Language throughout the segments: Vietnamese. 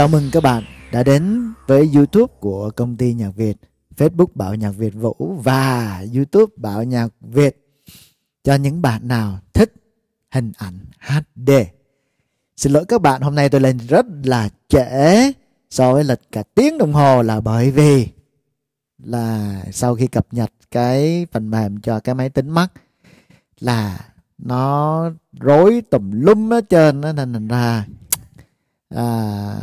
Chào mừng các bạn đã đến với YouTube của công ty nhạc Việt, Facebook Bảo Nhạc Việt Vũ và YouTube Bảo Nhạc Việt cho những bạn nào thích hình ảnh HD. Xin lỗi các bạn, hôm nay tôi lên rất là trễ so với lịch cả tiếng đồng hồ là bởi vì là sau khi cập nhật cái phần mềm cho cái máy tính mắt là nó rối tùm lum hết trên nên thành ra à,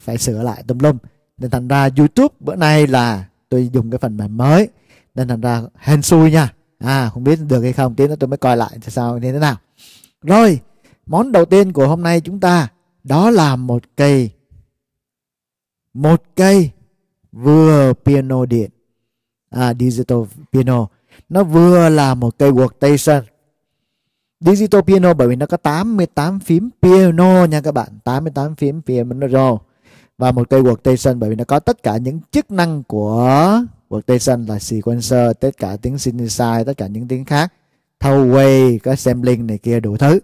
phải sửa lại tùm lum nên thành ra youtube bữa nay là tôi dùng cái phần mềm mới nên thành ra hên xui nha à không biết được hay không tí nữa tôi mới coi lại sao như thế nào rồi món đầu tiên của hôm nay chúng ta đó là một cây một cây vừa piano điện à, digital piano nó vừa là một cây workstation Digital piano bởi vì nó có 88 phím piano nha các bạn 88 phím piano Và một cây workstation bởi vì nó có tất cả những chức năng của workstation là sequencer Tất cả tiếng synthesizer tất cả những tiếng khác thâu Throw có sampling này kia đủ thứ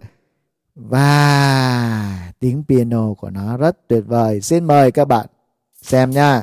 Và tiếng piano của nó rất tuyệt vời Xin mời các bạn xem nha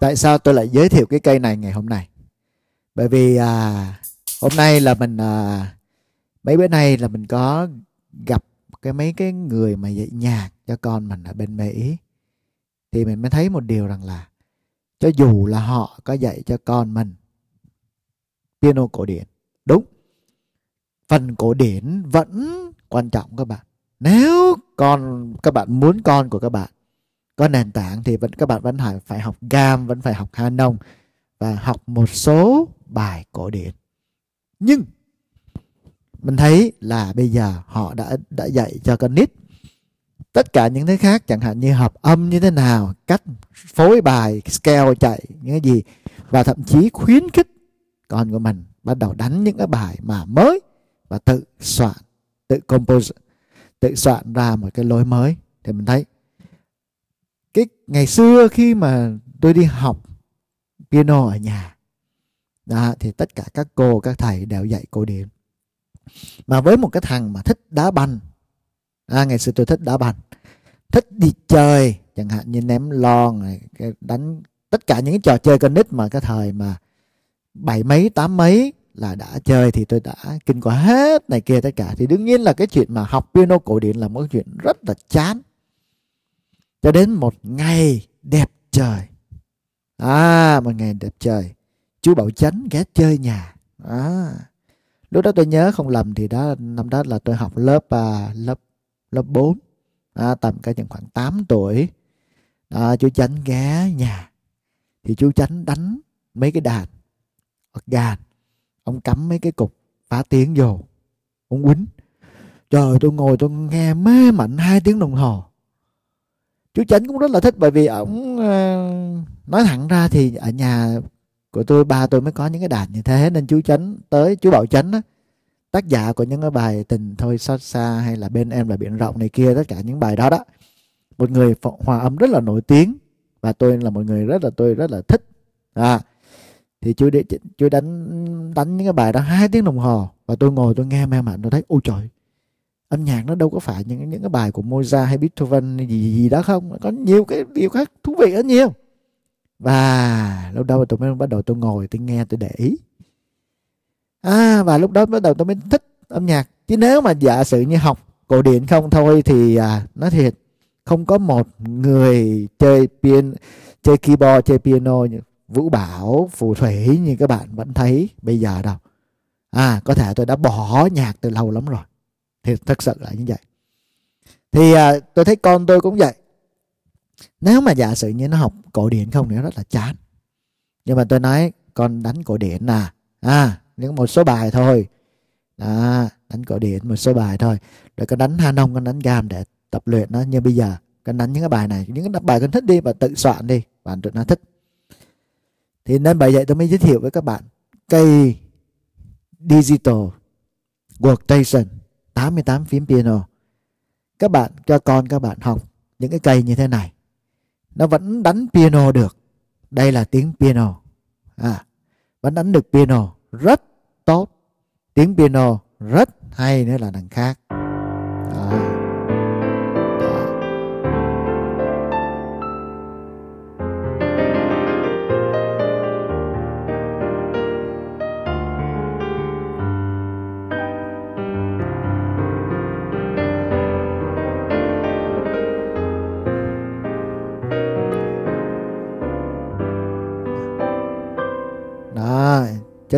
tại sao tôi lại giới thiệu cái cây này ngày hôm nay bởi vì à, hôm nay là mình à, mấy bữa nay là mình có gặp cái mấy cái người mà dạy nhạc cho con mình ở bên mỹ thì mình mới thấy một điều rằng là cho dù là họ có dạy cho con mình piano cổ điển đúng phần cổ điển vẫn quan trọng các bạn nếu con các bạn muốn con của các bạn có nền tảng thì vẫn các bạn vẫn phải phải học gam vẫn phải học Hanon và học một số bài cổ điển nhưng mình thấy là bây giờ họ đã đã dạy cho con nít tất cả những thứ khác chẳng hạn như hợp âm như thế nào cách phối bài scale chạy những cái gì và thậm chí khuyến khích con của mình bắt đầu đánh những cái bài mà mới và tự soạn tự compose tự soạn ra một cái lối mới thì mình thấy cái ngày xưa khi mà tôi đi học piano ở nhà đó, thì tất cả các cô các thầy đều dạy cổ điển mà với một cái thằng mà thích đá banh à, ngày xưa tôi thích đá banh thích đi chơi chẳng hạn như ném lon này đánh tất cả những trò chơi con nít mà cái thời mà bảy mấy tám mấy là đã chơi thì tôi đã kinh qua hết này kia tất cả thì đương nhiên là cái chuyện mà học piano cổ điển là một chuyện rất là chán cho đến một ngày đẹp trời à một ngày đẹp trời chú bảo chánh ghé chơi nhà à, lúc đó tôi nhớ không lầm thì đó năm đó là tôi học lớp à, lớp lớp bốn, à, tầm cả chừng khoảng 8 tuổi à, chú chánh ghé nhà thì chú chánh đánh mấy cái đàn organ ông cắm mấy cái cục phá tiếng vô ông quýnh trời tôi ngồi tôi nghe mê mẩn hai tiếng đồng hồ chú chánh cũng rất là thích bởi vì ổng ờ, nói thẳng ra thì ở nhà của tôi ba tôi mới có những cái đàn như thế nên chú chánh tới chú bảo chánh á tác giả của những cái bài tình thôi xót xa hay là bên em là biển rộng này kia tất cả những bài đó đó một người hòa âm rất là nổi tiếng và tôi là một người rất là tôi rất là thích à thì chú đi chú đánh đánh những cái bài đó hai tiếng đồng hồ và tôi ngồi tôi nghe mê mạn tôi thấy ôi trời âm nhạc nó đâu có phải những những cái bài của Mozart hay Beethoven gì gì, đó không có nhiều cái điều khác thú vị rất nhiều và lúc đó tôi mới bắt đầu tôi ngồi tôi nghe tôi để ý à và lúc đó bắt đầu tôi mới thích âm nhạc chứ nếu mà giả sử như học cổ điển không thôi thì à, nói thiệt không có một người chơi pian chơi keyboard chơi piano như vũ bảo phù thủy như các bạn vẫn thấy bây giờ đâu à có thể tôi đã bỏ nhạc từ lâu lắm rồi thì thật sự là như vậy thì à, tôi thấy con tôi cũng vậy nếu mà giả sử như nó học cổ điển không thì nó rất là chán nhưng mà tôi nói con đánh cổ điển à à những một số bài thôi à, đánh cổ điển một số bài thôi rồi con đánh ha nông con đánh gam để tập luyện nó như bây giờ con đánh những cái bài này những cái bài con thích đi và tự soạn đi bạn tụi nó thích thì nên bởi vậy tôi mới giới thiệu với các bạn cây digital workstation 88 phím piano các bạn cho con các bạn học những cái cây như thế này nó vẫn đánh piano được đây là tiếng piano à, vẫn đánh được piano rất tốt tiếng piano rất hay nữa là đằng khác à.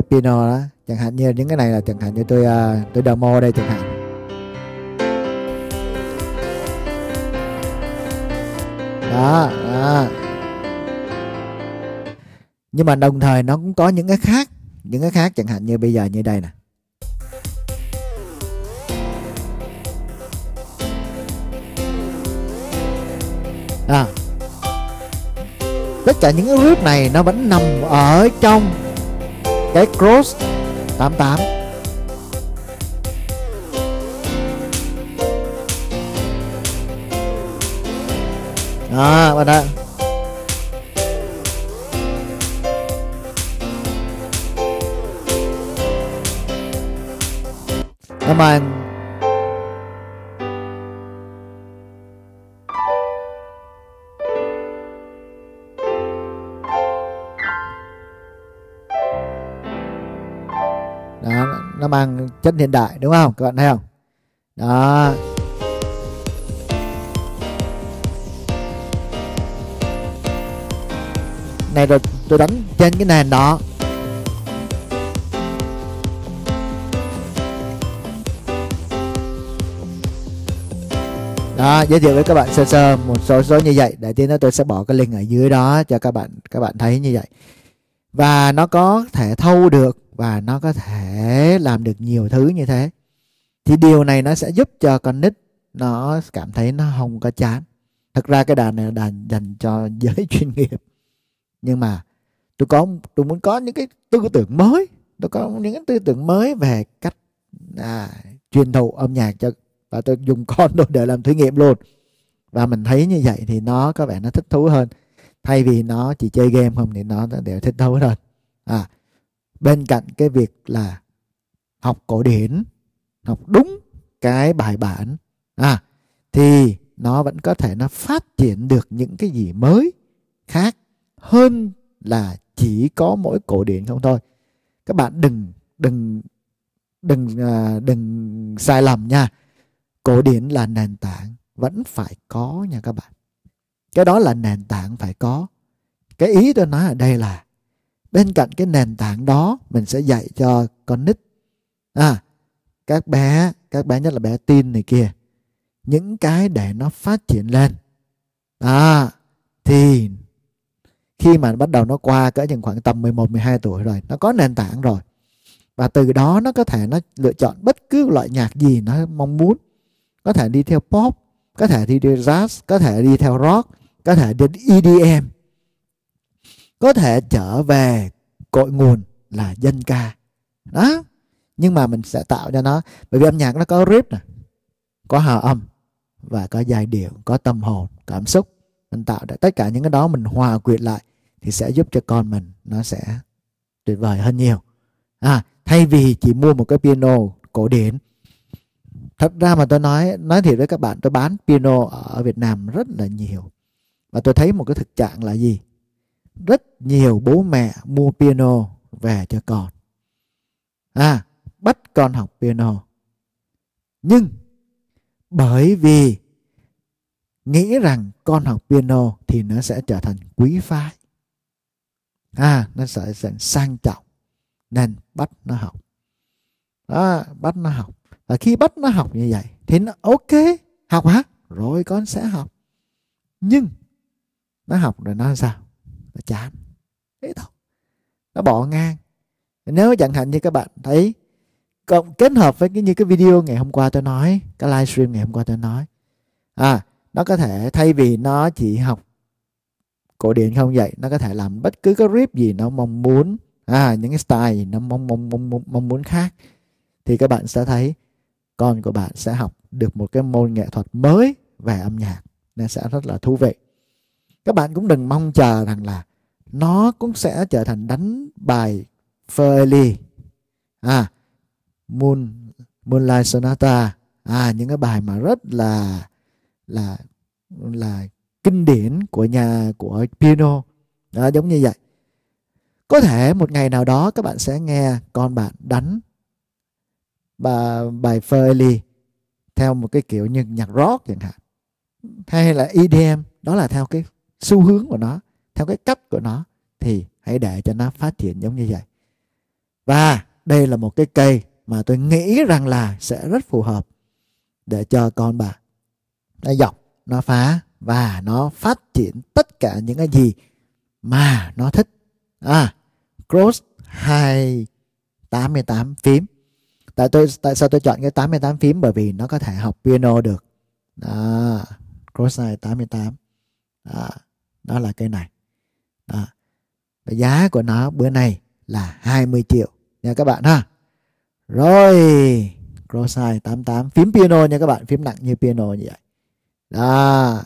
cái piano đó chẳng hạn như những cái này là chẳng hạn như tôi uh, tôi demo đây chẳng hạn đó, đó nhưng mà đồng thời nó cũng có những cái khác những cái khác chẳng hạn như bây giờ như đây nè à tất cả những cái group này nó vẫn nằm ở trong cái cross 88 à bạn ạ các bạn mang chất hiện đại đúng không các bạn thấy không đó này rồi tôi đánh trên cái nền đó đó giới thiệu với các bạn sơ sơ một số số như vậy để tí nữa tôi sẽ bỏ cái link ở dưới đó cho các bạn các bạn thấy như vậy và nó có thể thâu được và nó có thể làm được nhiều thứ như thế thì điều này nó sẽ giúp cho con nít nó cảm thấy nó không có chán thật ra cái đàn này là đàn dành cho giới chuyên nghiệp nhưng mà tôi có tôi muốn có những cái tư tưởng mới tôi có những cái tư tưởng mới về cách à, truyền thụ âm nhạc cho và tôi dùng con tôi để làm thí nghiệm luôn và mình thấy như vậy thì nó có vẻ nó thích thú hơn thay vì nó chỉ chơi game không thì nó đều thích thú rồi à bên cạnh cái việc là học cổ điển học đúng cái bài bản à thì nó vẫn có thể nó phát triển được những cái gì mới khác hơn là chỉ có mỗi cổ điển không thôi các bạn đừng đừng đừng à, đừng sai lầm nha cổ điển là nền tảng vẫn phải có nha các bạn cái đó là nền tảng phải có cái ý tôi nói ở đây là bên cạnh cái nền tảng đó mình sẽ dạy cho con nít à các bé các bé nhất là bé tin này kia những cái để nó phát triển lên à thì khi mà bắt đầu nó qua cỡ chừng khoảng tầm 11 12 tuổi rồi nó có nền tảng rồi và từ đó nó có thể nó lựa chọn bất cứ loại nhạc gì nó mong muốn có thể đi theo pop có thể đi theo jazz có thể đi theo rock có thể đến EDM có thể trở về cội nguồn là dân ca đó nhưng mà mình sẽ tạo cho nó bởi vì âm nhạc nó có rip nè có hòa âm và có giai điệu có tâm hồn cảm xúc mình tạo ra tất cả những cái đó mình hòa quyện lại thì sẽ giúp cho con mình nó sẽ tuyệt vời hơn nhiều à thay vì chỉ mua một cái piano cổ điển thật ra mà tôi nói nói thiệt với các bạn tôi bán piano ở Việt Nam rất là nhiều và tôi thấy một cái thực trạng là gì rất nhiều bố mẹ mua piano về cho con à bắt con học piano nhưng bởi vì nghĩ rằng con học piano thì nó sẽ trở thành quý phái à nó sẽ, trở thành sang trọng nên bắt nó học đó, à, bắt nó học và khi bắt nó học như vậy thì nó ok học hả rồi con sẽ học nhưng nó học rồi nó sao nó chán thế thôi nó bỏ ngang nếu chẳng hạn như các bạn thấy cộng kết hợp với cái như cái video ngày hôm qua tôi nói cái livestream ngày hôm qua tôi nói à nó có thể thay vì nó chỉ học cổ điển không vậy nó có thể làm bất cứ cái rip gì nó mong muốn à những cái style nó mong mong mong mong, mong muốn khác thì các bạn sẽ thấy con của bạn sẽ học được một cái môn nghệ thuật mới về âm nhạc nên sẽ rất là thú vị các bạn cũng đừng mong chờ rằng là nó cũng sẽ trở thành đánh bài Fairly à Moon Moonlight Sonata à những cái bài mà rất là là là kinh điển của nhà của piano đó, giống như vậy có thể một ngày nào đó các bạn sẽ nghe con bạn đánh bà, bài Fairly theo một cái kiểu như nhạc rock chẳng hạn hay là EDM đó là theo cái xu hướng của nó theo cái cách của nó thì hãy để cho nó phát triển giống như vậy và đây là một cái cây mà tôi nghĩ rằng là sẽ rất phù hợp để cho con bà nó dọc nó phá và nó phát triển tất cả những cái gì mà nó thích à cross 288 phím tại tôi tại sao tôi chọn cái 88 phím bởi vì nó có thể học piano được à, cross 288 à, đó là cây này đó. Và giá của nó bữa nay là 20 triệu nha các bạn ha rồi cross sign 88 phím piano nha các bạn phím nặng như piano như vậy đó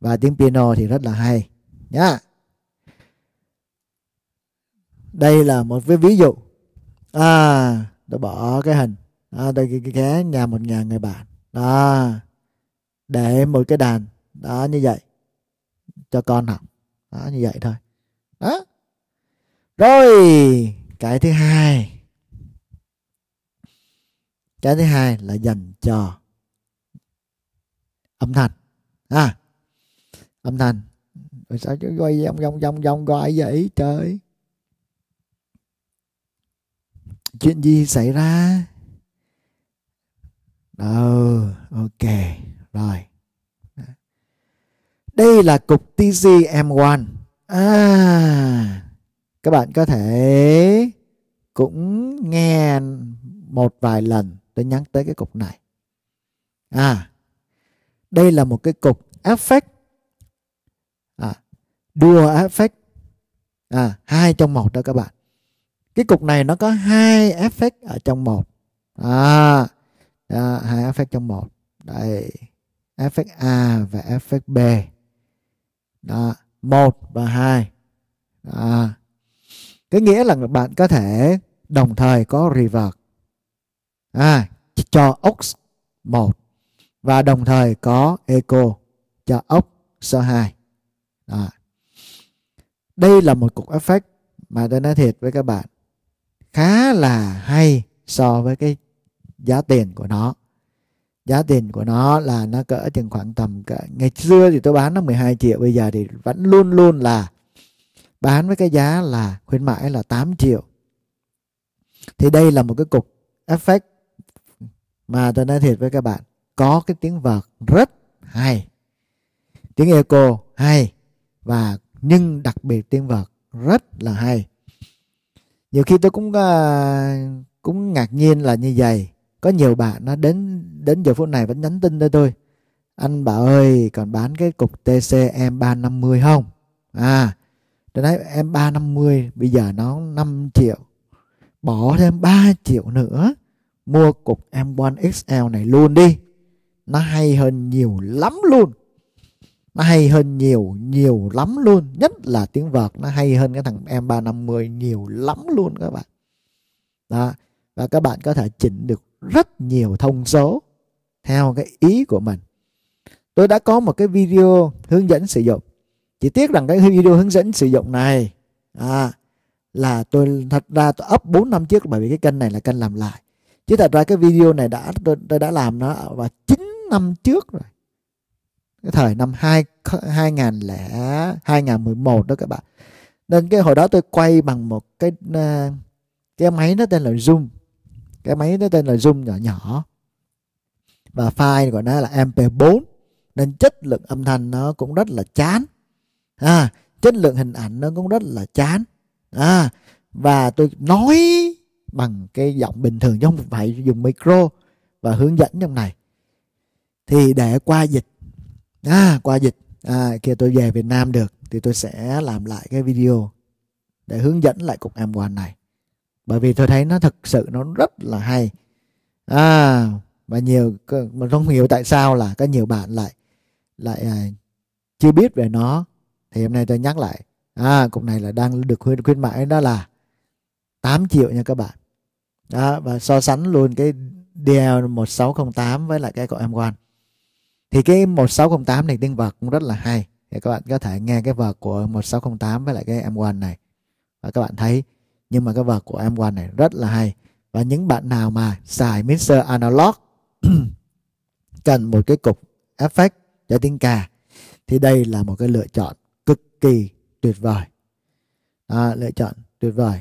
và tiếng piano thì rất là hay nhá đây là một cái ví dụ à tôi bỏ cái hình à, đây cái, cái, cái nhà một nhà người bạn đó để một cái đàn đó như vậy cho con học đó như vậy thôi đó rồi cái thứ hai cái thứ hai là dành cho âm thanh à âm thanh rồi sao chứ quay vòng vòng vòng vòng gọi vậy trời chuyện gì xảy ra ờ ok rồi đây là cục TGM1. À, các bạn có thể cũng nghe một vài lần tôi nhắn tới cái cục này. À, đây là một cái cục effect, À, dual affect. À, hai trong một đó các bạn. Cái cục này nó có hai effect ở trong một. À, à hai effect trong một. Đây, effect A và effect B đó một và hai đó. cái nghĩa là bạn có thể đồng thời có reverse à, cho ox một và đồng thời có echo cho ox số hai. đây là một cục effect mà tôi nói thiệt với các bạn khá là hay so với cái giá tiền của nó giá tiền của nó là nó cỡ chừng khoảng tầm cỡ, ngày xưa thì tôi bán nó 12 triệu bây giờ thì vẫn luôn luôn là bán với cái giá là khuyến mãi là 8 triệu thì đây là một cái cục effect mà tôi nói thiệt với các bạn có cái tiếng vợt rất hay tiếng eco hay và nhưng đặc biệt tiếng vợt rất là hay nhiều khi tôi cũng uh, cũng ngạc nhiên là như vậy có nhiều bạn nó đến đến giờ phút này vẫn nhắn tin cho tôi anh bảo ơi còn bán cái cục TC em mươi không à tôi nói em ba năm mươi bây giờ nó năm triệu bỏ thêm ba triệu nữa mua cục em 1XL này luôn đi nó hay hơn nhiều lắm luôn nó hay hơn nhiều nhiều lắm luôn nhất là tiếng vợt nó hay hơn cái thằng em 350 nhiều lắm luôn các bạn đó và các bạn có thể chỉnh được rất nhiều thông số theo cái ý của mình. Tôi đã có một cái video hướng dẫn sử dụng. Chỉ tiếc rằng cái video hướng dẫn sử dụng này à, là tôi thật ra tôi up 4 năm trước bởi vì cái kênh này là kênh làm lại. Chứ thật ra cái video này đã tôi, tôi đã làm nó vào 9 năm trước rồi. Cái thời năm 2 2000 lẻ 2011 đó các bạn. Nên cái hồi đó tôi quay bằng một cái à, cái máy nó tên là Zoom cái máy nó tên là zoom nhỏ nhỏ và file của nó là mp4 nên chất lượng âm thanh nó cũng rất là chán à, chất lượng hình ảnh nó cũng rất là chán à, và tôi nói bằng cái giọng bình thường chứ không phải dùng micro và hướng dẫn trong này thì để qua dịch à, qua dịch à, kia tôi về Việt Nam được thì tôi sẽ làm lại cái video để hướng dẫn lại cục em quan này bởi vì tôi thấy nó thực sự nó rất là hay à và nhiều mình không hiểu tại sao là có nhiều bạn lại lại à, chưa biết về nó thì hôm nay tôi nhắc lại à cục này là đang được khuyến khuyến mãi đó là 8 triệu nha các bạn đó và so sánh luôn cái DL 1608 với lại cái của em quan thì cái 1608 này tiếng vật cũng rất là hay thì các bạn có thể nghe cái vợt của 1608 với lại cái em quan này và các bạn thấy nhưng mà cái vợt của em qua này rất là hay và những bạn nào mà xài mixer analog cần một cái cục effect cho tiếng cà thì đây là một cái lựa chọn cực kỳ tuyệt vời à, lựa chọn tuyệt vời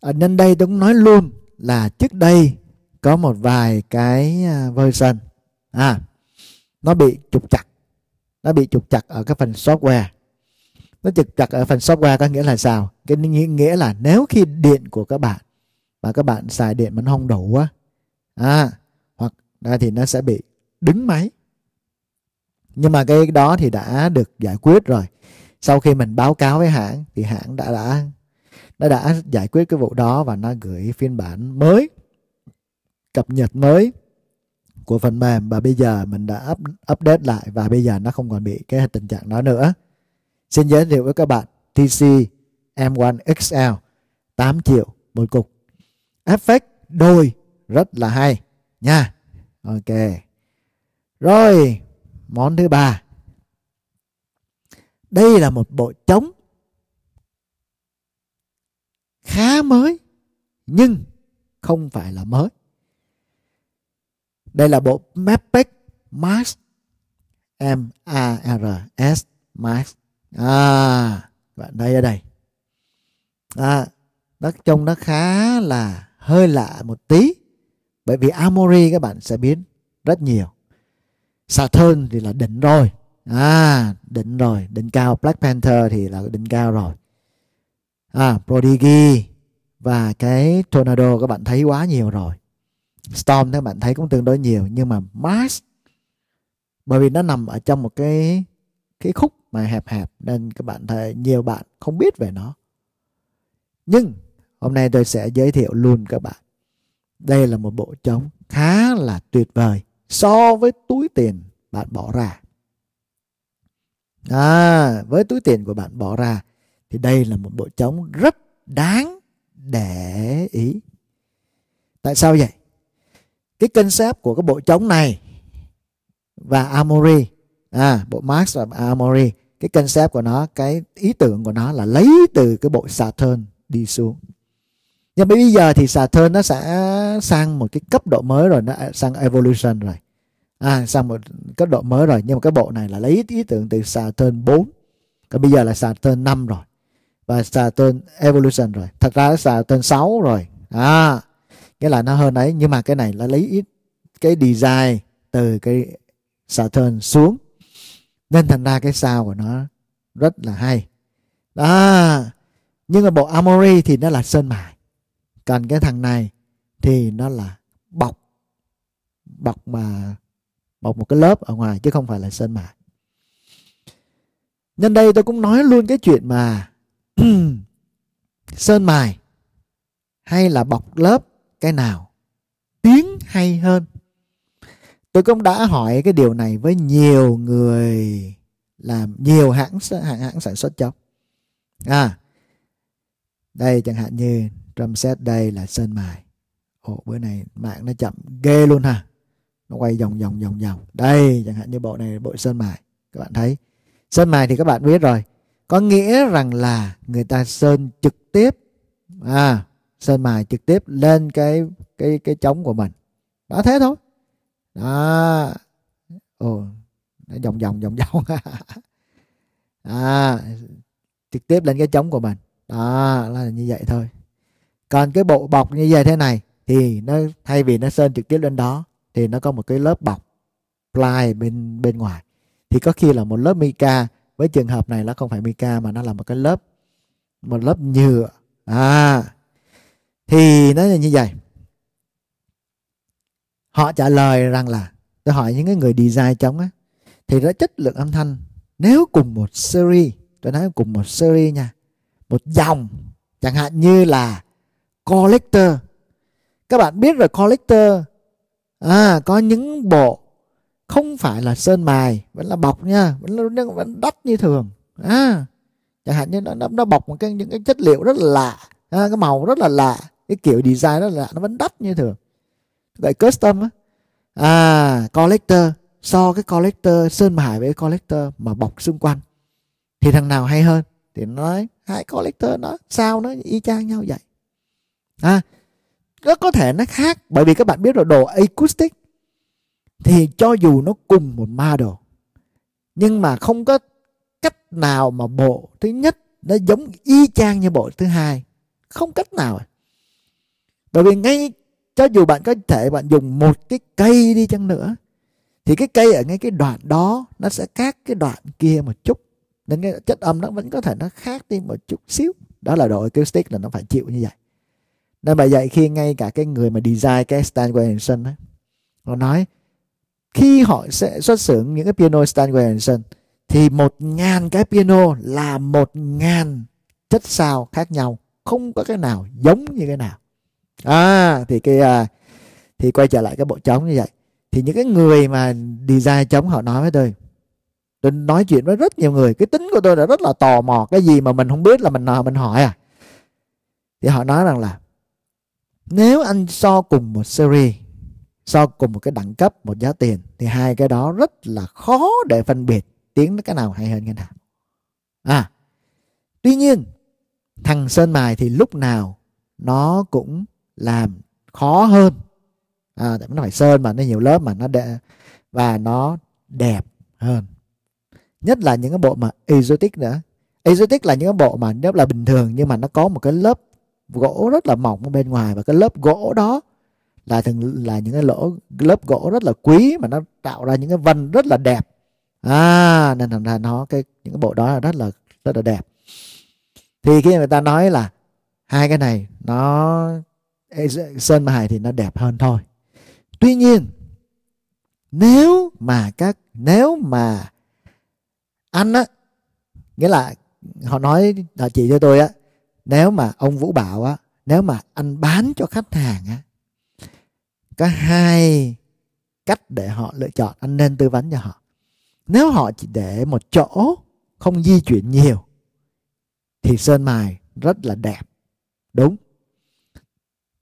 ở à, nhân đây tôi cũng nói luôn là trước đây có một vài cái à, version à, nó bị trục chặt nó bị trục chặt ở cái phần software nó trực trặc ở phần software có nghĩa là sao cái nghĩa là nếu khi điện của các bạn mà các bạn xài điện mà nó không đủ á à, hoặc là thì nó sẽ bị đứng máy nhưng mà cái đó thì đã được giải quyết rồi sau khi mình báo cáo với hãng thì hãng đã đã nó đã giải quyết cái vụ đó và nó gửi phiên bản mới cập nhật mới của phần mềm và bây giờ mình đã up, update lại và bây giờ nó không còn bị cái tình trạng đó nữa Xin giới thiệu với các bạn TC M1XL 8 triệu một cục. Effect đôi rất là hay nha. Ok. Rồi, món thứ ba. Đây là một bộ trống khá mới nhưng không phải là mới. Đây là bộ Mapec Max M A R S Max à bạn đây ở đây à, nó trông nó khá là hơi lạ một tí bởi vì Amori các bạn sẽ biến rất nhiều Saturn thì là đỉnh rồi à đỉnh rồi đỉnh cao Black Panther thì là đỉnh cao rồi à Prodigy và cái Tornado các bạn thấy quá nhiều rồi Storm các bạn thấy cũng tương đối nhiều nhưng mà Mars bởi vì nó nằm ở trong một cái cái khúc mà hẹp hẹp nên các bạn thấy nhiều bạn không biết về nó nhưng hôm nay tôi sẽ giới thiệu luôn các bạn đây là một bộ trống khá là tuyệt vời so với túi tiền bạn bỏ ra à, với túi tiền của bạn bỏ ra thì đây là một bộ trống rất đáng để ý tại sao vậy cái concept của cái bộ trống này và Amori à, bộ Marx và Amory cái concept của nó cái ý tưởng của nó là lấy từ cái bộ Saturn đi xuống nhưng mà bây giờ thì Saturn nó sẽ sang một cái cấp độ mới rồi nó sang evolution rồi à sang một cấp độ mới rồi nhưng mà cái bộ này là lấy ý tưởng từ Saturn 4 còn bây giờ là Saturn 5 rồi và Saturn evolution rồi thật ra là Saturn 6 rồi à nghĩa là nó hơn đấy nhưng mà cái này là lấy ít cái design từ cái Saturn xuống nên thành ra cái sao của nó rất là hay đó nhưng mà bộ Amori thì nó là sơn mài còn cái thằng này thì nó là bọc bọc mà bọc một cái lớp ở ngoài chứ không phải là sơn mài nhân đây tôi cũng nói luôn cái chuyện mà sơn mài hay là bọc lớp cái nào tiếng hay hơn tôi cũng đã hỏi cái điều này với nhiều người làm nhiều hãng hãng, hãng sản xuất chốc à đây chẳng hạn như drum set đây là sơn mài ồ bữa này mạng nó chậm ghê luôn ha nó quay vòng vòng vòng vòng đây chẳng hạn như bộ này bộ sơn mài các bạn thấy sơn mài thì các bạn biết rồi có nghĩa rằng là người ta sơn trực tiếp à sơn mài trực tiếp lên cái cái cái trống của mình đã thế thôi đó ồ nó vòng vòng vòng vòng à, trực tiếp lên cái trống của mình đó là như vậy thôi còn cái bộ bọc như vậy thế này thì nó thay vì nó sơn trực tiếp lên đó thì nó có một cái lớp bọc ply bên bên ngoài thì có khi là một lớp mica với trường hợp này nó không phải mica mà nó là một cái lớp một lớp nhựa à thì nó là như vậy họ trả lời rằng là tôi hỏi những cái người design trống á thì cái chất lượng âm thanh nếu cùng một series tôi nói cùng một series nha một dòng chẳng hạn như là collector các bạn biết rồi collector à, có những bộ không phải là sơn mài vẫn là bọc nha vẫn là, vẫn đắt như thường à, chẳng hạn như nó nó, nó bọc một cái những cái chất liệu rất là lạ à, cái màu rất là lạ cái kiểu design rất là lạ nó vẫn đắt như thường vậy custom á à collector so cái collector sơn mài với collector mà bọc xung quanh thì thằng nào hay hơn thì nó nói hai collector nó sao nó y chang nhau vậy à nó có thể nó khác bởi vì các bạn biết rồi đồ acoustic thì cho dù nó cùng một model nhưng mà không có cách nào mà bộ thứ nhất nó giống y chang như bộ thứ hai không cách nào à. bởi vì ngay cho dù bạn có thể bạn dùng một cái cây đi chăng nữa thì cái cây ở ngay cái đoạn đó nó sẽ khác cái đoạn kia một chút nên cái chất âm nó vẫn có thể nó khác đi một chút xíu đó là độ acoustic là nó phải chịu như vậy nên bởi dạy khi ngay cả cái người mà design cái Stan Williamson ấy, họ nói khi họ sẽ xuất xưởng những cái piano Stan Williamson thì một ngàn cái piano là một ngàn chất sao khác nhau không có cái nào giống như cái nào à, thì cái à, thì quay trở lại cái bộ trống như vậy thì những cái người mà design trống họ nói với tôi tôi nói chuyện với rất nhiều người cái tính của tôi là rất là tò mò cái gì mà mình không biết là mình mình hỏi à thì họ nói rằng là nếu anh so cùng một series so cùng một cái đẳng cấp một giá tiền thì hai cái đó rất là khó để phân biệt tiếng cái nào hay hơn cái nào à tuy nhiên thằng sơn mài thì lúc nào nó cũng làm khó hơn à, tại nó phải sơn mà nó nhiều lớp mà nó đẹp và nó đẹp hơn nhất là những cái bộ mà exotic nữa exotic là những cái bộ mà nếu là bình thường nhưng mà nó có một cái lớp gỗ rất là mỏng bên ngoài và cái lớp gỗ đó là thường là những cái lỗ lớp gỗ rất là quý mà nó tạo ra những cái vân rất là đẹp à nên thành ra nó cái những cái bộ đó là rất là rất là đẹp thì khi người ta nói là hai cái này nó sơn mài thì nó đẹp hơn thôi tuy nhiên nếu mà các nếu mà anh á nghĩa là họ nói họ chỉ cho tôi á nếu mà ông vũ bảo á nếu mà anh bán cho khách hàng á có hai cách để họ lựa chọn anh nên tư vấn cho họ nếu họ chỉ để một chỗ không di chuyển nhiều thì sơn mài rất là đẹp đúng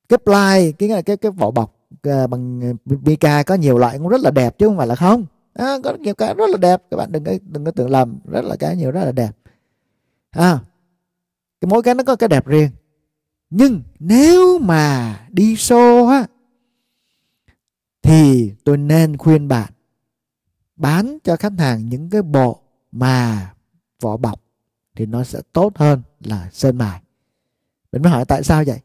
cái ply cái cái cái vỏ bọc à, bằng à, mica có nhiều loại cũng rất là đẹp chứ không phải là không à, có nhiều cái rất là đẹp các bạn đừng có đừng có tưởng lầm rất là cái nhiều rất là đẹp à, cái mỗi cái nó có cái đẹp riêng nhưng nếu mà đi show á thì tôi nên khuyên bạn bán cho khách hàng những cái bộ mà vỏ bọc thì nó sẽ tốt hơn là sơn mài mình mới hỏi tại sao vậy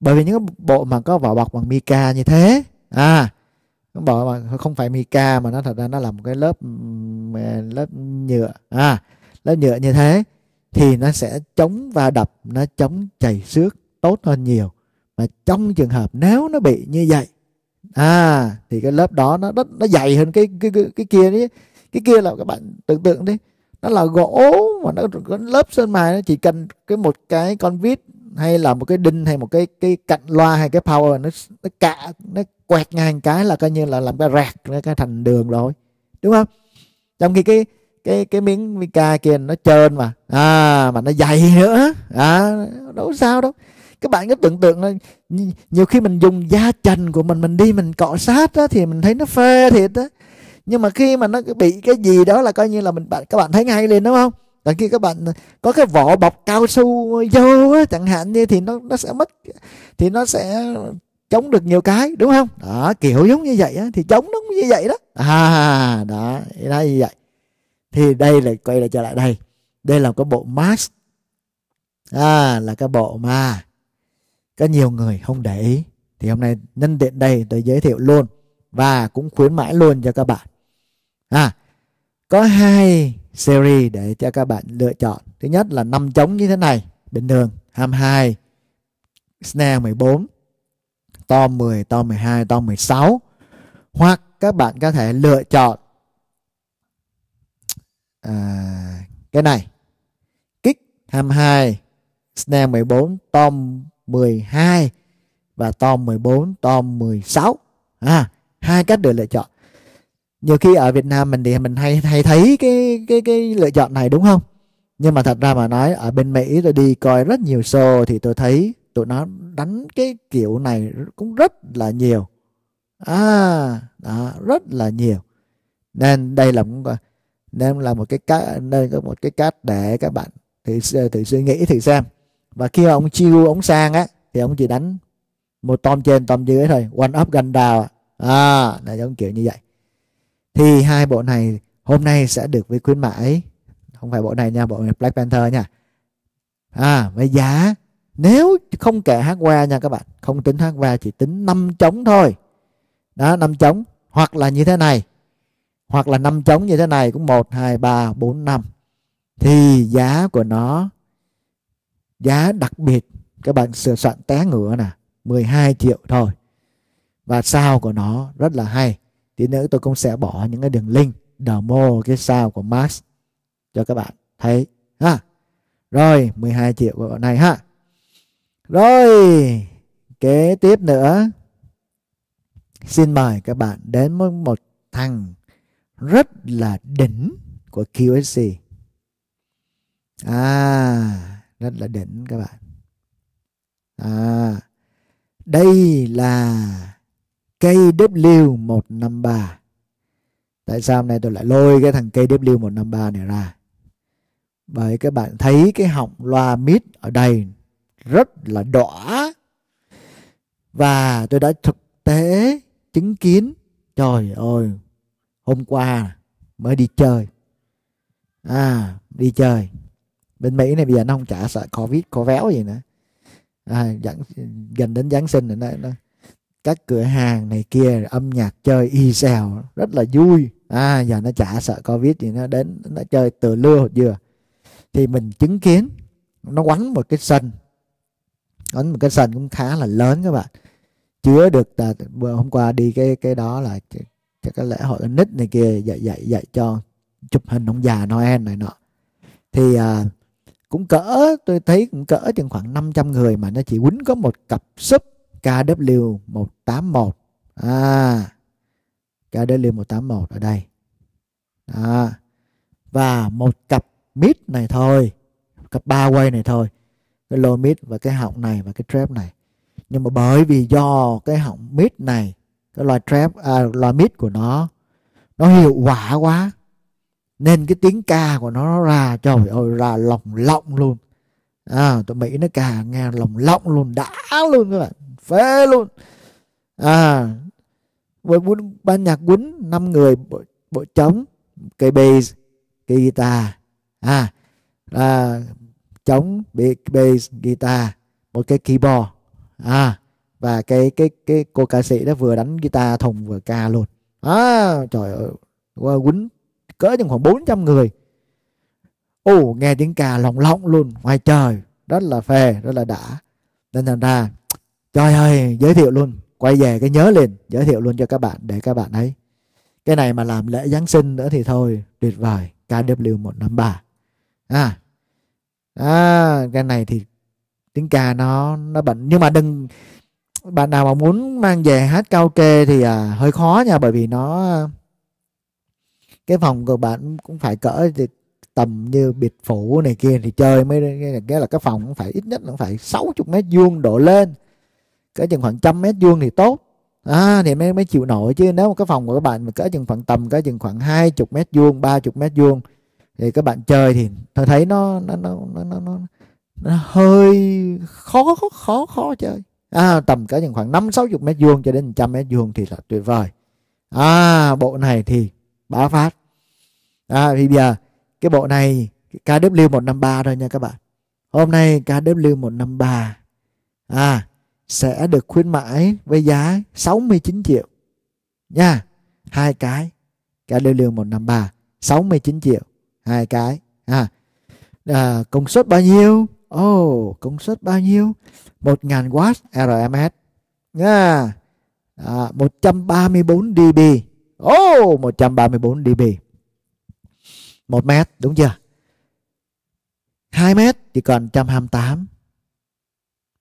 bởi vì những cái bộ mà có vỏ bọc bằng mica như thế à bộ mà không phải mica mà nó thật ra nó là một cái lớp ừ, lớp nhựa à lớp nhựa như thế thì nó sẽ chống va đập nó chống chảy xước tốt hơn nhiều mà trong trường hợp nếu nó bị như vậy à thì cái lớp đó nó rất nó dày hơn cái cái cái, cái kia đấy cái kia là các bạn tưởng tượng đi nó là gỗ mà nó lớp sơn mài nó chỉ cần cái một cái con vít hay là một cái đinh hay một cái cái cạnh loa hay cái power nó nó cạ nó quẹt ngang cái là coi như là làm cái rạc nó cái thành đường rồi đúng không trong khi cái cái cái miếng mica kia nó trơn mà à mà nó dày nữa à đâu sao đâu các bạn cứ tưởng tượng là nhiều khi mình dùng da trần của mình mình đi mình cọ sát đó, thì mình thấy nó phê thiệt đó nhưng mà khi mà nó bị cái gì đó là coi như là mình bạn các bạn thấy ngay liền đúng không và khi các bạn có cái vỏ bọc cao su vô á, chẳng hạn như thì nó nó sẽ mất thì nó sẽ chống được nhiều cái đúng không đó kiểu giống như vậy á, thì chống nó cũng như vậy đó à đó đó như vậy thì đây là quay lại trở lại đây đây là cái bộ mask à, là cái bộ mà có nhiều người không để ý thì hôm nay nhân tiện đây tôi giới thiệu luôn và cũng khuyến mãi luôn cho các bạn à có hai series để cho các bạn lựa chọn. Thứ nhất là năm trống như thế này, bình thường ham 2, snare 14, to 10, to 12, to 16 hoặc các bạn có thể lựa chọn à, cái này kick 2, snare 14, to 12 và to 14, to 16. À, hai cách để lựa chọn nhiều khi ở Việt Nam mình thì mình hay hay thấy cái cái cái lựa chọn này đúng không nhưng mà thật ra mà nói ở bên Mỹ tôi đi coi rất nhiều show thì tôi thấy tụi nó đánh cái kiểu này cũng rất là nhiều à đó, rất là nhiều nên đây là một nên là một cái cát nên có một cái cát để các bạn thì thử suy nghĩ thử xem và khi mà ông chiêu ông sang á thì ông chỉ đánh một tom trên tom dưới thôi one up gần đào à là giống kiểu như vậy thì hai bộ này hôm nay sẽ được với khuyến mãi không phải bộ này nha bộ này Black Panther nha à với giá nếu không kể hardware nha các bạn không tính hardware chỉ tính năm trống thôi đó năm trống hoặc là như thế này hoặc là năm trống như thế này cũng một hai ba bốn năm thì giá của nó giá đặc biệt các bạn sửa soạn té ngửa nè 12 triệu thôi và sao của nó rất là hay tí nữa tôi cũng sẽ bỏ những cái đường link demo cái sao của Max cho các bạn thấy ha rồi 12 triệu của bọn này ha rồi kế tiếp nữa xin mời các bạn đến với một thằng rất là đỉnh của QSC à rất là đỉnh các bạn à đây là KW153 Tại sao hôm nay tôi lại lôi cái thằng KW153 này ra Bởi các bạn thấy cái họng loa mid ở đây rất là đỏ Và tôi đã thực tế chứng kiến Trời ơi Hôm qua mới đi chơi À đi chơi Bên Mỹ này bây giờ nó không trả sợ Covid có véo gì nữa à, gần đến Giáng sinh rồi nó, nó các cửa hàng này kia âm nhạc chơi y xèo rất là vui à giờ nó chả sợ covid thì nó đến nó chơi từ lưa vừa thì mình chứng kiến nó quánh một cái sân quánh một cái sân cũng khá là lớn các bạn chứa được à vừa hôm qua đi cái cái đó là cái, cái lễ hội nít này kia dạy dạy dạy cho chụp hình ông già Noel này nọ thì à, cũng cỡ tôi thấy cũng cỡ chừng khoảng 500 người mà nó chỉ quýnh có một cặp súp KW181 à, KW181 ở đây đó. và một cặp mid này thôi cặp ba quay này thôi cái lô mid và cái họng này và cái trap này nhưng mà bởi vì do cái họng mid này cái loài trap à, loài mid của nó nó hiệu quả quá nên cái tiếng ca của nó, nó ra trời ơi ra lồng lộng luôn à, tụi mỹ nó ca nghe lồng lộng luôn đã luôn các bạn phê luôn à với muốn ban nhạc quấn năm người bộ, bộ trống cây bass cây guitar à là trống bass guitar một cái keyboard à và cái cái cái cô ca sĩ đó vừa đánh guitar thùng vừa ca luôn à trời ơi quấn cỡ chừng khoảng 400 người ồ nghe tiếng ca lòng lộng luôn ngoài trời rất là phê rất là đã nên thành ra trời ơi giới thiệu luôn quay về cái nhớ liền giới thiệu luôn cho các bạn để các bạn ấy cái này mà làm lễ Giáng sinh nữa thì thôi tuyệt vời kw ba à, à cái này thì tiếng ca nó nó bệnh nhưng mà đừng bạn nào mà muốn mang về hát karaoke thì à, hơi khó nha bởi vì nó à, cái phòng của bạn cũng phải cỡ thì tầm như biệt phủ này kia thì chơi mới cái là cái phòng cũng phải ít nhất cũng phải 60 mét vuông đổ lên cỡ chừng khoảng trăm mét vuông thì tốt à, thì mới mới chịu nổi chứ nếu mà cái phòng của các bạn mà cỡ chừng khoảng tầm cỡ chừng khoảng hai chục mét vuông ba chục mét vuông thì các bạn chơi thì tôi thấy nó nó nó nó nó, nó, nó hơi khó khó khó chơi à, tầm cỡ chừng khoảng năm sáu chục mét vuông cho đến trăm mét vuông thì là tuyệt vời à bộ này thì bá phát à thì bây giờ cái bộ này KW153 thôi nha các bạn hôm nay KW153 à sẽ được khuyến mãi với giá 69 triệu nha hai cái cái lưu lượng 153 69 triệu hai cái à, à công suất bao nhiêu ồ oh, công suất bao nhiêu 1000W RMS nha à, 134 dB ồ oh, 134 dB 1 mét đúng chưa 2 mét thì còn 128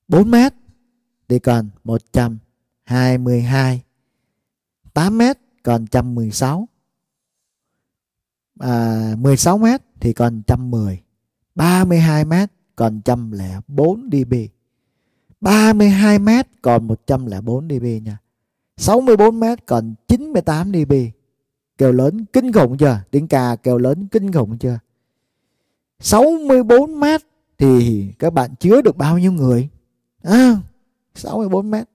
4 mét thì còn 122 8 m còn 116 à, 16 m thì còn 110 32 m còn 104 dB 32 m còn 104 dB nha 64 m còn 98 dB kêu lớn kinh khủng chưa tiếng cà kêu lớn kinh khủng chưa 64 m thì các bạn chứa được bao nhiêu người à, 64 mét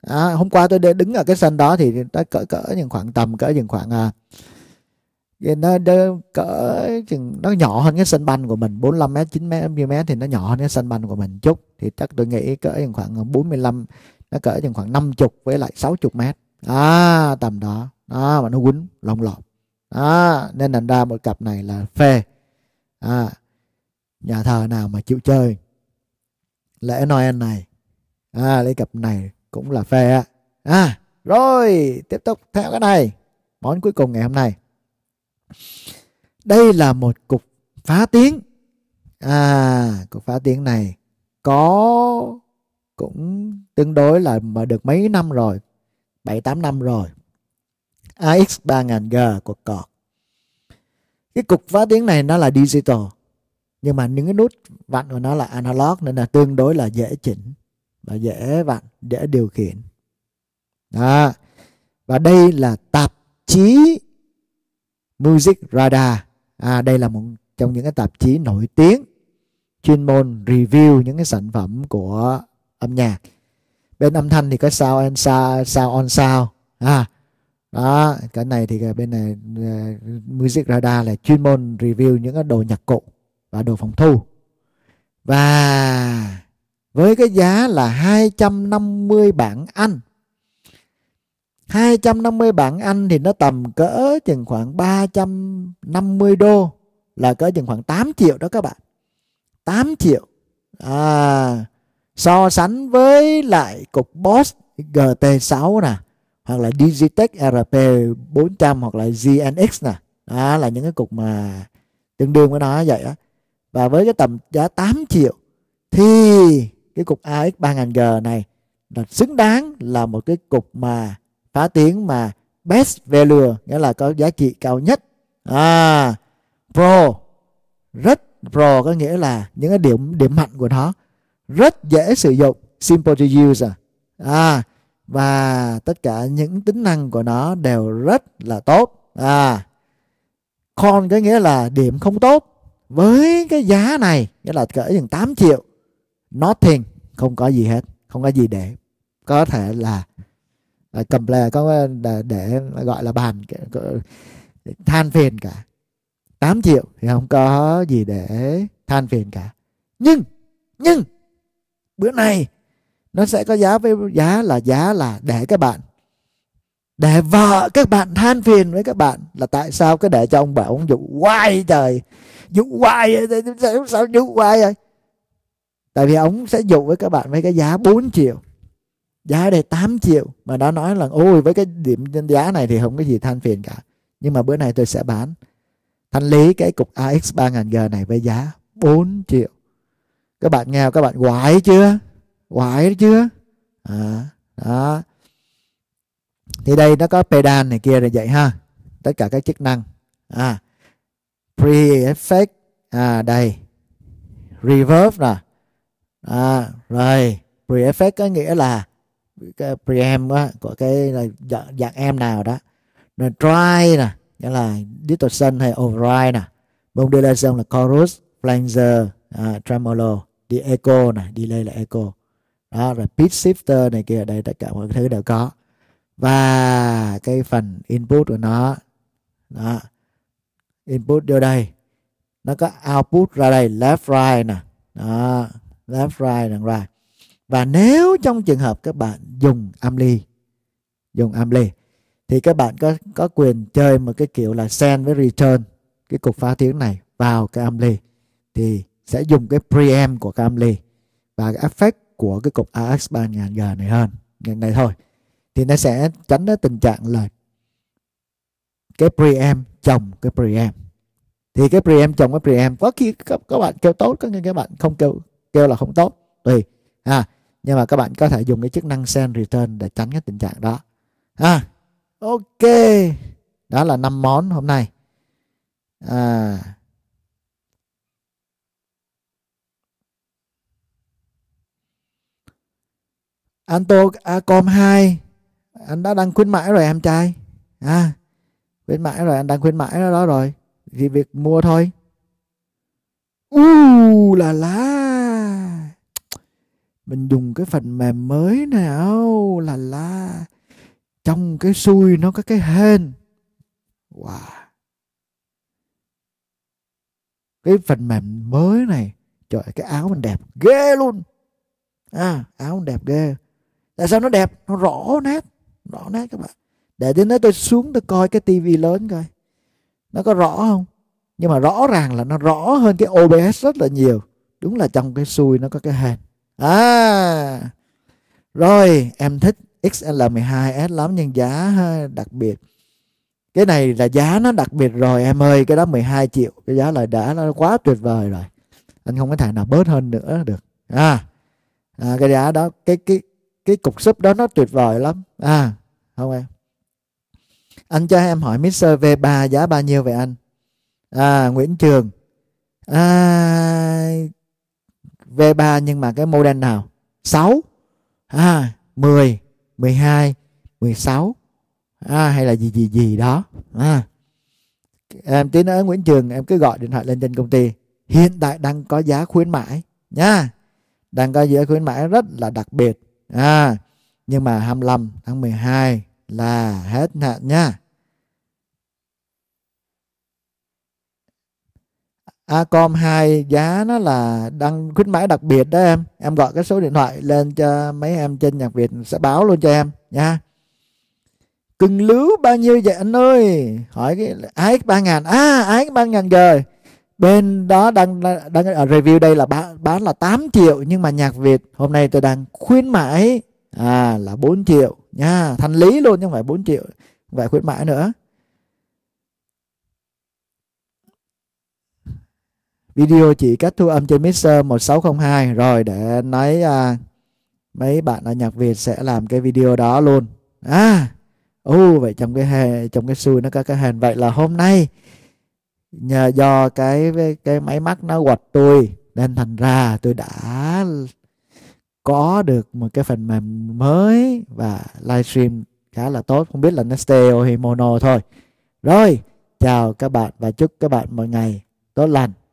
à, hôm qua tôi đứng ở cái sân đó thì nó cỡ cỡ những khoảng tầm cỡ những khoảng à, nó cỡ chừng nó nhỏ hơn cái sân banh của mình 45 mét, 9 mét, 10 mét thì nó nhỏ hơn cái sân banh của mình chút thì chắc tôi nghĩ cỡ những khoảng 45 nó cỡ những khoảng 50 với lại 60 mét. à tầm đó à, mà nó quýnh lồng lọt à, nên thành ra một cặp này là phê à, nhà thờ nào mà chịu chơi lễ Noel này à lấy cặp này cũng là phê á à rồi tiếp tục theo cái này món cuối cùng ngày hôm nay đây là một cục phá tiếng à cục phá tiếng này có cũng tương đối là mà được mấy năm rồi bảy tám năm rồi AX 3000G của cọt cái cục phá tiếng này nó là digital nhưng mà những cái nút vặn của nó là analog nên là tương đối là dễ chỉnh và dễ vặn dễ điều khiển đó và đây là tạp chí Music Radar à, đây là một trong những cái tạp chí nổi tiếng chuyên môn review những cái sản phẩm của âm nhạc bên âm thanh thì có sao on sao sao on sao à đó cái này thì bên này ờ, music radar là chuyên môn review những cái đồ nhạc cụ và đồ phòng thu và với cái giá là 250 bảng Anh. 250 bảng Anh thì nó tầm cỡ chừng khoảng 350 đô là cỡ chừng khoảng 8 triệu đó các bạn. 8 triệu. À, so sánh với lại cục Boss GT6 nè hoặc là Digitech RP 400 hoặc là GNX nè. Đó là những cái cục mà tương đương với nó vậy á. Và với cái tầm giá 8 triệu thì cái cục AX 3000G này là xứng đáng là một cái cục mà phá tiếng mà best value nghĩa là có giá trị cao nhất à pro rất pro có nghĩa là những cái điểm điểm mạnh của nó rất dễ sử dụng simple to use à và tất cả những tính năng của nó đều rất là tốt à con có nghĩa là điểm không tốt với cái giá này nghĩa là cỡ chừng 8 triệu nothing không có gì hết không có gì để có thể là cầm là có để, để gọi là bàn than phiền cả 8 triệu thì không có gì để than phiền cả nhưng nhưng bữa nay nó sẽ có giá với giá là giá là để các bạn để vợ các bạn than phiền với các bạn là tại sao cái để cho ông bà ông dụ quay trời dụ quay sao dụ quay rồi tại vì ông sẽ dụ với các bạn với cái giá 4 triệu giá đây 8 triệu mà đã nói là ôi với cái điểm giá này thì không có gì than phiền cả nhưng mà bữa nay tôi sẽ bán thanh lý cái cục AX 3000G này với giá 4 triệu các bạn nghèo các bạn quải chưa quải chưa à, đó thì đây nó có pedal này kia rồi vậy ha tất cả các chức năng à pre effect à đây reverb nè à, rồi prefect có nghĩa là cái preem á của cái dạng, dạng em nào đó rồi try nè nghĩa là distortion hay override nè bông delay là chorus flanger à, tremolo đi echo nè delay là echo đó rồi pitch shifter này kia đây tất cả mọi thứ đều có và cái phần input của nó đó input vô đây nó có output ra đây left right nè đó left right and right và nếu trong trường hợp các bạn dùng amly dùng amly thì các bạn có có quyền chơi một cái kiểu là send với return cái cục phá tiếng này vào cái amly thì sẽ dùng cái preamp của cái amly và cái effect của cái cục AX 3000G này hơn nhưng này thôi thì nó sẽ tránh cái tình trạng là cái preamp chồng cái preamp thì cái preamp chồng cái preamp có khi các, các bạn kêu tốt có khi các bạn không kêu kêu là không tốt tùy à nhưng mà các bạn có thể dùng cái chức năng send return để tránh cái tình trạng đó à ok đó là năm món hôm nay à Anto à, com 2 anh đã đăng khuyến mãi rồi em trai à khuyến mãi rồi anh đang khuyến mãi đó, đó rồi thì việc mua thôi u uh, là lá mình dùng cái phần mềm mới nào là la trong cái xui nó có cái hên wow cái phần mềm mới này trời cái áo mình đẹp ghê luôn à áo mình đẹp ghê tại sao nó đẹp nó rõ nét rõ nét các bạn để đến đó tôi xuống tôi coi cái tivi lớn coi nó có rõ không nhưng mà rõ ràng là nó rõ hơn cái obs rất là nhiều đúng là trong cái xui nó có cái hền à rồi em thích XL12S lắm nhưng giá đặc biệt cái này là giá nó đặc biệt rồi em ơi cái đó 12 triệu cái giá lời đã nó quá tuyệt vời rồi anh không có thể nào bớt hơn nữa được à, à cái giá đó cái cái cái cục súp đó nó tuyệt vời lắm à không em anh cho em hỏi Mr. V3 giá bao nhiêu vậy anh à Nguyễn Trường à V3 nhưng mà cái model nào 6 à, 10 12 16 à, hay là gì gì gì đó à. em tí nữa Nguyễn Trường em cứ gọi điện thoại lên trên công ty hiện tại đang có giá khuyến mãi nha đang có giá khuyến mãi rất là đặc biệt à, nhưng mà 25 tháng 12 là hết hạn nha Acom 2 giá nó là đang khuyến mãi đặc biệt đó em em gọi cái số điện thoại lên cho mấy em trên nhạc Việt sẽ báo luôn cho em nha cưng lứa bao nhiêu vậy anh ơi hỏi cái ái ba ngàn à ái ba ngàn rồi bên đó đang đang ở review đây là bán bán là 8 triệu nhưng mà nhạc Việt hôm nay tôi đang khuyến mãi à là 4 triệu nha thành lý luôn nhưng phải 4 triệu không phải khuyến mãi nữa video chỉ cách thu âm trên mixer 1602 rồi để nói à, mấy bạn ở nhạc Việt sẽ làm cái video đó luôn à u vậy trong cái hề trong cái xui nó có cái hình vậy là hôm nay nhờ do cái cái máy mắc nó quật tôi nên thành ra tôi đã có được một cái phần mềm mới và livestream khá là tốt không biết là nó stereo hay mono thôi rồi chào các bạn và chúc các bạn một ngày tốt lành